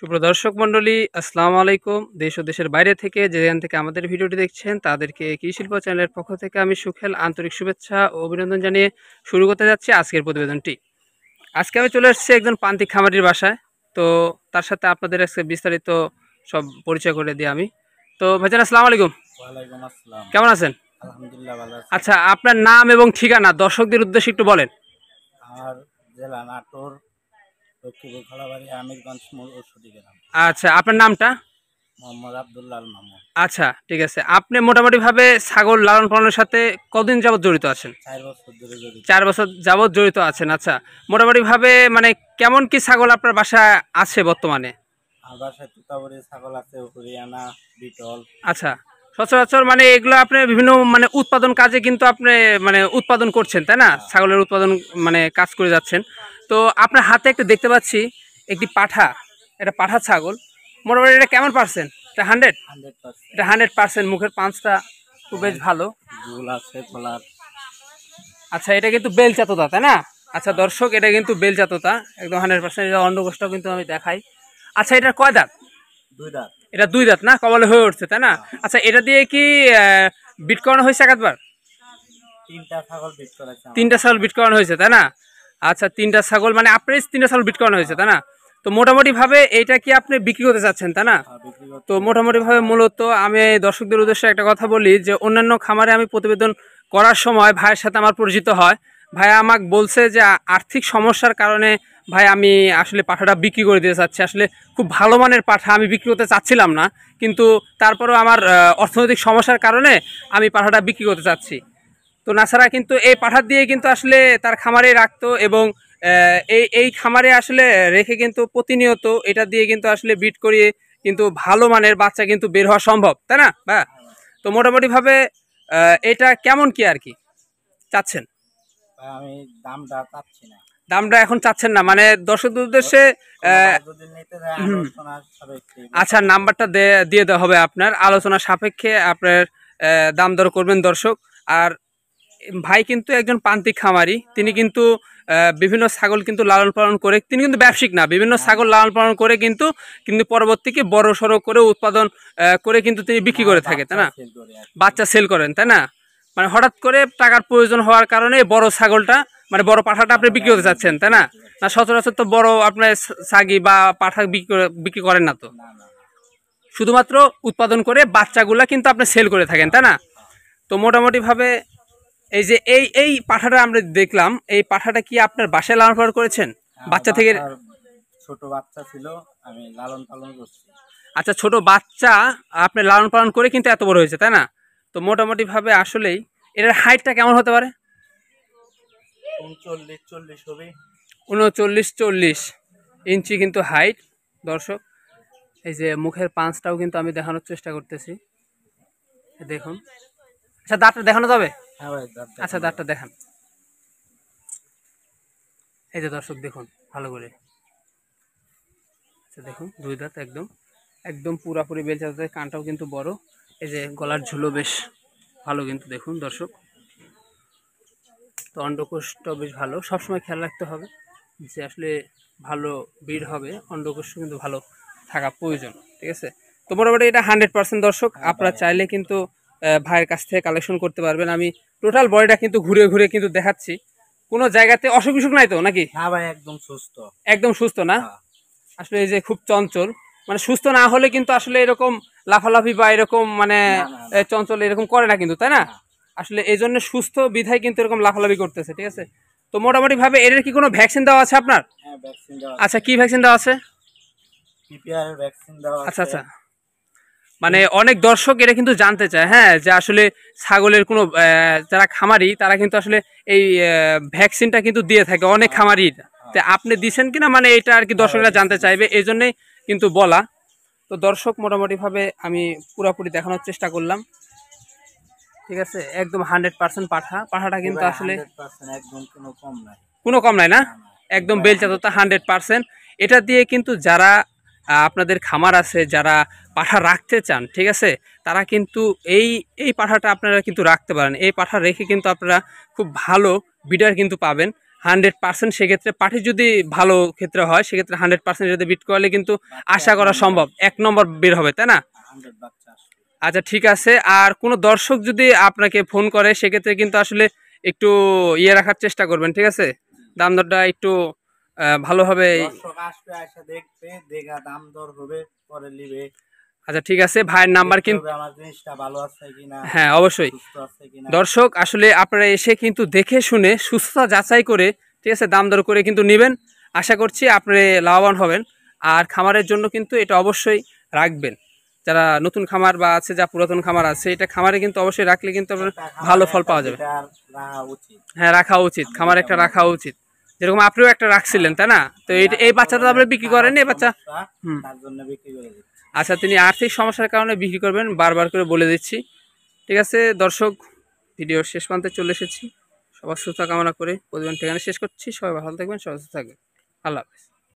সুপ্রদর্শক মণ্ডলী আসসালামু আলাইকুম দেশ ও দেশের বাইরে থেকে যেখান থেকে আমাদের ভিডিওটি দেখছেন তাদেরকে কৃষি শিল্প চ্যানেলের পক্ষ থেকে আমি সুখেল আন্তরিক শুভেচ্ছা ও অভিনন্দন জানিয়ে শুরু করতে যাচ্ছি আজকের প্রতিবেদনটি আজকে আমি চলে এসেছি একজন প্রান্তিক খামারির বাসায় তো তার সাথে আপনাদের আজকে বিস্তারিত সব পরিচয় করে দিই আমি তো ভাইজান আসসালামু আলাইকুম কেমন আছেন আচ্ছা আপনার নাম এবং ঠিকানা দর্শকদের উদ্দেশ্যে একটু বলেন জেলা নাটোর আচ্ছা আপনার নামটা আচ্ছা ঠিক আছে আপনি মোটামুটি ভাবে ছাগল লালন পালনের সাথে কদিন যাবত জড়িত আছেন চার বছর ধরে জড়িত যাবত জড়িত আছেন আচ্ছা মোটামুটি ভাবে মানে কেমন কি ছাগল আপনার বাসায় আছে বর্তমানে আচ্ছা সচরাচর মানে এগুলো আপনি বিভিন্ন মানে উৎপাদন কাজে কিন্তু আপনি মানে উৎপাদন করছেন তাই না হ্যাঁ। ছাগলের উৎপাদন মানে কাজ করে যাচ্ছেন তো আপনার হাতে একটা দেখতে পাচ্ছি একটি পাঠা এটা পাঠা ছাগল মোটামুটি এটা কেমন পার্সেন্ট এটা হান্ড্রেড এটা হান্ড্রেড পার্সেন্ট মুখের পাঁচটা তো বেশ হ্যাঁ, ভালো আচ্ছা এটা কিন্তু বেলচাততা তাই না আচ্ছা দর্শক এটা কিন্তু বেলচাততা একদম হান্ড্রেড পার্সেন্ট এটা অন্নকোষটাও কিন্তু আমি দেখাই আচ্ছা এটার কয় দাঁত দুই দাঁত এটা দুই দাঁত না কবলে হয়ে উঠছে তাই না হ্যাঁ। আচ্ছা এটা দিয়ে কি বিট করানো হয়েছে একবার তিনটা ছাগল বিট করানো হয়েছে তাই না আচ্ছা তিনটা ছাগল মানে আপনার তিনটা ছাগল বিট করানো হয়েছে তাই না তো মোটামুটিভাবে এটা কি আপনি বিক্রি করতে চাচ্ছেন তাই না হ্যাঁ, তো মোটামুটিভাবে মূলত আমি দর্শকদের উদ্দেশ্যে একটা কথা বলি যে অন্যান্য খামারে আমি প্রতিবেদন করার সময় ভাইয়ের সাথে আমার পরিচিত হয় ভাই আমাকে বলছে যে আর্থিক সমস্যার কারণে ভাই আমি আসলে পাঠাটা বিক্রি করে দিতে চাচ্ছি আসলে খুব ভালো মানের পাঠা আমি বিক্রি করতে চাচ্ছিলাম না কিন্তু তারপরেও আমার অর্থনৈতিক সমস্যার কারণে আমি পাঠাটা বিক্রি করতে চাচ্ছি তো নাসারা কিন্তু এই পাঠার দিয়ে কিন্তু আসলে তার খামারে রাখতো এবং এই এই খামারে আসলে রেখে কিন্তু প্রতিনিয়ত এটা দিয়ে কিন্তু আসলে বিট করিয়ে কিন্তু ভালো মানের বাচ্চা কিন্তু বের হওয়া সম্ভব তাই না বা তো মোটামুটিভাবে এটা কেমন কি আর কি চাচ্ছেন আমি দামটা চাচ্ছি না দামটা এখন চাচ্ছেন না মানে দর্শকদের উদ্দেশ্যে আচ্ছা নাম্বারটা দিয়ে দেওয়া হবে আপনার আলোচনা সাপেক্ষে আপনার দাম দর করবেন দর্শক আর ভাই কিন্তু একজন প্রান্তিক খামারি তিনি কিন্তু বিভিন্ন ছাগল কিন্তু লালন পালন করে তিনি কিন্তু ব্যবসায়িক না বিভিন্ন হ্যাঁ। ছাগল লালন পালন করে কিন্তু কিন্তু পরবর্তীকে বড় সড়ো করে উৎপাদন করে কিন্তু তিনি বিক্রি করে হ্যাঁ, থাকে তাই না বাচ্চা সেল করেন তাই না মানে হঠাৎ করে টাকার প্রয়োজন হওয়ার কারণে বড় ছাগলটা মানে বড় পাঠাটা আপনি বিক্রি করতে চাচ্ছেন তাই না না সচরাচর তো বড় আপনার সাগি বা পাঠা বিক্রি করেন না তো শুধুমাত্র উৎপাদন করে বাচ্চাগুলা কিন্তু আপনি সেল করে থাকেন তাই না তো মোটামুটিভাবে এই যে এই এই পাঠাটা আমরা দেখলাম এই পাঠাটা কি আপনার বাসায় লালন পালন করেছেন হ্যাঁ, বাচ্চা থেকে ছোট বাচ্চা ছিল আমি লালন পালন করছি আচ্ছা ছোট বাচ্চা আপনি লালন পালন করে কিন্তু এত বড় হয়েছে তাই না তো মোটামুটিভাবে আসলেই এটার হাইটটা কেমন হতে পারে হবে উনচল্লিশ চল্লিশ ইঞ্চি কিন্তু হাইট দর্শক এই যে মুখের পাঁচটাও কিন্তু আমি দেখানোর চেষ্টা করতেছি দেখুন আচ্ছা দাঁতটা দেখানো যাবে হ্যাঁ আচ্ছা দাঁতটা দেখান এই যে দর্শক দেখুন ভালো করে আচ্ছা দেখুন দুই দাঁত একদম একদম পুরাপুরি বেলচা দাঁতের কানটাও কিন্তু বড় এই যে গলার ঝুলো বেশ ভালো কিন্তু দেখুন দর্শক তো অন্ডকোষটাও বেশ ভালো সবসময় খেয়াল রাখতে হবে যে আসলে ভালো ভিড় হবে অন্ডকোষ কিন্তু ভালো থাকা প্রয়োজন ঠিক আছে তো মোটামুটি এটা হান্ড্রেড পার্সেন্ট দর্শক হ্যাঁ আপনারা চাইলে কিন্তু ভাইয়ের কাছ থেকে কালেকশন করতে পারবেন আমি টোটাল বডিটা কিন্তু ঘুরে ঘুরে কিন্তু দেখাচ্ছি কোন জায়গাতে অসুখ বিসুখ নাই তো নাকি না হ্যাঁ ভাই একদম সুস্থ একদম সুস্থ না হ্যাঁ। আসলে এই যে খুব চঞ্চল মানে সুস্থ না হলে কিন্তু আসলে এরকম লাফালাফি বা এরকম মানে চঞ্চল এরকম করে না কিন্তু তাই না হ্যাঁ। আসলে এই জন্য সুস্থ বিধায় কিন্তু এরকম লাফালাফি করতেছে ঠিক আছে তো মোটামুটি ভাবে এর কি কোনো ভ্যাকসিন দেওয়া আছে আপনার আচ্ছা কি ভ্যাকসিন দেওয়া আছে আচ্ছা আচ্ছা মানে অনেক দর্শক এটা কিন্তু জানতে চায় হ্যাঁ যে আসলে ছাগলের কোনো যারা খামারি তারা কিন্তু আসলে এই ভ্যাকসিনটা কিন্তু দিয়ে থাকে অনেক আচ্ছা, খামারির আচ্ছা। তো আপনি দিছেন কিনা মানে এটা আর কি হ্যাঁ, দর্শকরা জানতে চাইবে এই জন্যেই কিন্তু বলা তো দর্শক মোটামুটিভাবে আমি পুরোপুরি দেখানোর চেষ্টা করলাম ঠিক আছে একদম হান্ড্রেড পার্সেন্ট পাঠা পাঠাটা কিন্তু আসলে কোনো কম নাই না একদম বেলচা তো হান্ড্রেড পার্সেন্ট এটা দিয়ে কিন্তু যারা আপনাদের খামার আছে যারা পাঠা রাখতে চান ঠিক আছে তারা কিন্তু এই এই পাঠাটা আপনারা কিন্তু রাখতে পারেন এই পাঠা রেখে কিন্তু আপনারা খুব ভালো বিডার কিন্তু পাবেন হান্ড্রেড পার্সেন্ট সেক্ষেত্রে পাঠি যদি ভালো ক্ষেত্রে হয় সেক্ষেত্রে হান্ড্রেড পার্সেন্ট যদি বিট করলে কিন্তু আশা করা সম্ভব এক নম্বর বের হবে তাই না আচ্ছা ঠিক আছে আর কোনো দর্শক যদি আপনাকে ফোন করে সেক্ষেত্রে কিন্তু আসলে একটু ইয়ে রাখার চেষ্টা করবেন ঠিক আছে দাম দরটা একটু ভালোভাবে আচ্ছা ঠিক আছে ভাইয়ের নাম্বার কিন্তু হ্যাঁ অবশ্যই দর্শক আসলে আপনারা এসে কিন্তু দেখে শুনে সুস্থতা যাচাই করে ঠিক আছে দাম দর করে কিন্তু নেবেন আশা করছি আপনি লাভবান হবেন আর খামারের জন্য কিন্তু এটা অবশ্যই রাখবেন যারা নতুন খামার বা আছে যা পুরাতন খামার আছে এটা খামারে কিন্তু অবশ্যই রাখলে কিন্তু ভালো ফল পাওয়া যাবে হ্যাঁ রাখা উচিত খামার একটা রাখা উচিত যেরকম আপনিও একটা রাখছিলেন তাই না তো এই বাচ্চাটা তো আপনি বিক্রি করেন এই বাচ্চা আচ্ছা তিনি আর্থিক সমস্যার কারণে বিক্রি করবেন বারবার করে বলে দিচ্ছি ঠিক আছে দর্শক ভিডিও শেষ প্রান্তে চলে এসেছি সবার সুস্থ কামনা করে প্রতিবেদন ঠিকানা শেষ করছি সবাই ভালো থাকবেন সুস্থ থাকবেন আল্লাহ হাফিজ